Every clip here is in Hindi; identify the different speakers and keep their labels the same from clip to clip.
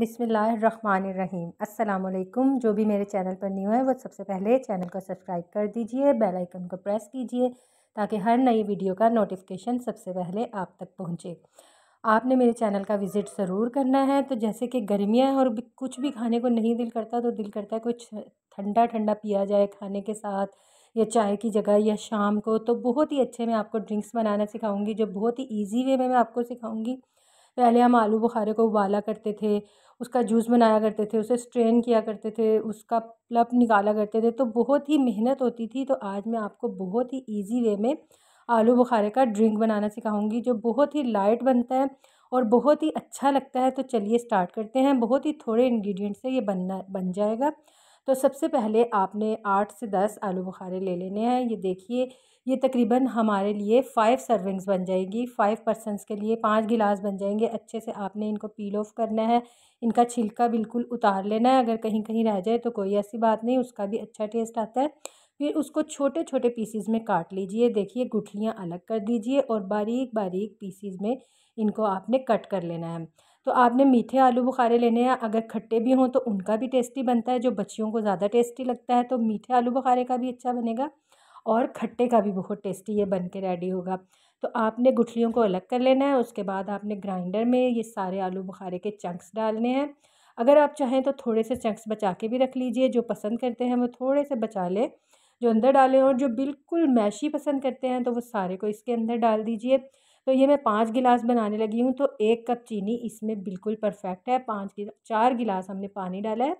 Speaker 1: बिसमीम् अल्लाम जो भी मेरे चैनल पर न्यू है वो सबसे पहले चैनल को सब्सक्राइब कर दीजिए बेल आइकन को प्रेस कीजिए ताकि हर नई वीडियो का नोटिफिकेशन सबसे पहले आप तक पहुंचे आपने मेरे चैनल का विज़िट ज़रूर करना है तो जैसे कि गर्मियाँ हैं और भी कुछ भी खाने को नहीं दिल करता तो दिल करता है कुछ ठंडा ठंडा पिया जाए खाने के साथ या चाय की जगह या शाम को तो बहुत ही अच्छे मैं आपको ड्रिंक्स बनाना सिखाऊंगी जो बहुत ही ईजी वे में मैं आपको सिखाऊंगी पहले हम आलू बुख़ारे को उबाला करते थे उसका जूस बनाया करते थे उसे स्ट्रेन किया करते थे उसका प्लप निकाला करते थे तो बहुत ही मेहनत होती थी तो आज मैं आपको बहुत ही ईज़ी वे में आलू बुख़ारे का ड्रिंक बनाना सिखाऊंगी जो बहुत ही लाइट बनता है और बहुत ही अच्छा लगता है तो चलिए स्टार्ट करते हैं बहुत ही थोड़े इन्ग्रीडियंट से ये बनना बन जाएगा तो सबसे पहले आपने आठ से दस आलू बुखारे ले लेने हैं ये देखिए ये तकरीबन हमारे लिए फ़ाइव सर्विंग्स बन जाएगी फ़ाइव पर्सनस के लिए पाँच गिलास बन जाएंगे अच्छे से आपने इनको पील ऑफ करना है इनका छिलका बिल्कुल उतार लेना है अगर कहीं कहीं रह जाए तो कोई ऐसी बात नहीं उसका भी अच्छा टेस्ट आता है फिर उसको छोटे छोटे पीसीज़ में काट लीजिए देखिए गुठलियाँ अलग कर दीजिए और बारीक बारीक पीसीज़ में इनको आपने कट कर लेना है तो आपने मीठे आलू बुखारे लेने हैं अगर खट्टे भी हों तो उनका भी टेस्टी बनता है जो बच्चियों को ज़्यादा टेस्टी लगता है तो मीठे आलू बुखारे का भी अच्छा बनेगा और खट्टे का भी बहुत टेस्टी ये बन के रेडी होगा तो आपने गुठलियों को अलग कर लेना है उसके बाद आपने ग्राइंडर में ये सारे आलू बुखारे के चंक्स डालने हैं अगर आप चाहें तो थोड़े से चंक्स बचा के भी रख लीजिए जो पसंद करते हैं वो थोड़े से बचा लें जो अंदर डालें और जो बिल्कुल मैशी पसंद करते हैं तो वो सारे को इसके अंदर डाल दीजिए तो ये मैं पाँच गिलास बनाने लगी हूँ तो एक कप चीनी इसमें बिल्कुल परफेक्ट है पाँच गिला चार गिलास हमने पानी डाला है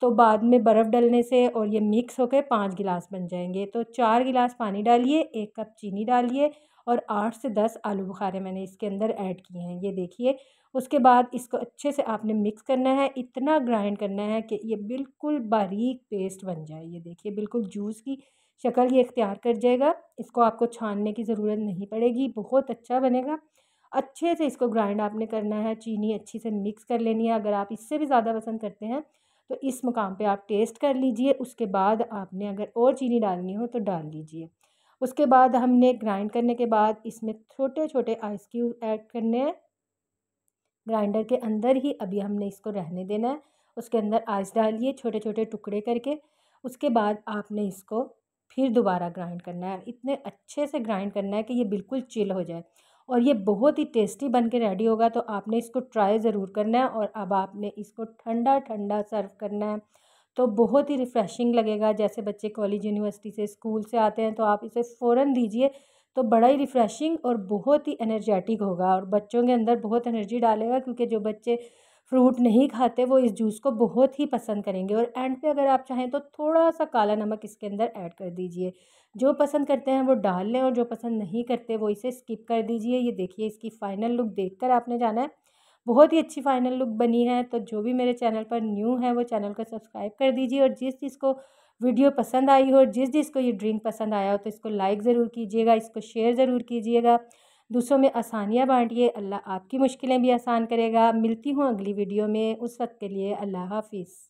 Speaker 1: तो बाद में बर्फ़ डलने से और ये मिक्स होकर पाँच गिलास बन जाएंगे तो चार गिलास पानी डालिए एक कप चीनी डालिए और आठ से दस आलू बुखारे मैंने इसके अंदर ऐड किए हैं ये देखिए उसके बाद इसको अच्छे से आपने मिक्स करना है इतना ग्राइंड करना है कि ये बिल्कुल बारीक पेस्ट बन जाए ये देखिए बिल्कुल जूस की शक्ल ये इख्तियार कर जाएगा इसको आपको छानने की ज़रूरत नहीं पड़ेगी बहुत अच्छा बनेगा अच्छे से इसको ग्राइंड आपने करना है चीनी अच्छी से मिक्स कर लेनी है अगर आप इससे भी ज़्यादा पसंद करते हैं तो इस मुकाम पे आप टेस्ट कर लीजिए उसके बाद आपने अगर और चीनी डालनी हो तो डाल लीजिए उसके बाद हमने ग्राइंड करने के बाद इसमें छोटे छोटे आइस क्यूब ऐड करने हैं ग्राइंडर के अंदर ही अभी हमने इसको रहने देना है उसके अंदर आइस डालिए छोटे छोटे टुकड़े करके उसके बाद आपने इसको फिर दोबारा ग्राइंड करना है इतने अच्छे से ग्राइंड करना है कि ये बिल्कुल चिल हो जाए और ये बहुत ही टेस्टी बन के रेडी होगा तो आपने इसको ट्राई ज़रूर करना है और अब आपने इसको ठंडा ठंडा सर्व करना है तो बहुत ही रिफ़्रेशिंग लगेगा जैसे बच्चे कॉलेज यूनिवर्सिटी से स्कूल से आते हैं तो आप इसे फ़ौर दीजिए तो बड़ा ही रिफ़्रेशिंग और बहुत ही एनर्जेटिक होगा और बच्चों के अंदर बहुत एनर्जी डालेगा क्योंकि जो बच्चे फ्रूट नहीं खाते वो इस जूस को बहुत ही पसंद करेंगे और एंड पे अगर आप चाहें तो थोड़ा सा काला नमक इसके अंदर ऐड कर दीजिए जो पसंद करते हैं वो डाल लें और जो पसंद नहीं करते वो इसे स्किप कर दीजिए ये देखिए इसकी फ़ाइनल लुक देखकर आपने जाना है बहुत ही अच्छी फाइनल लुक बनी है तो जो भी मेरे चैनल पर न्यू है वो चैनल को सब्सक्राइब कर दीजिए और जिस चीज़ को वीडियो पसंद आई हो और जिस चीज़ को ये ड्रिंक पसंद आया हो तो इसको लाइक ज़रूर कीजिएगा इसको शेयर ज़रूर कीजिएगा दूसरों में आसानियाँ बांटिए अल्लाह आपकी मुश्किलें भी आसान करेगा मिलती हूँ अगली वीडियो में उस वक्त के लिए अल्लाह हाफिज़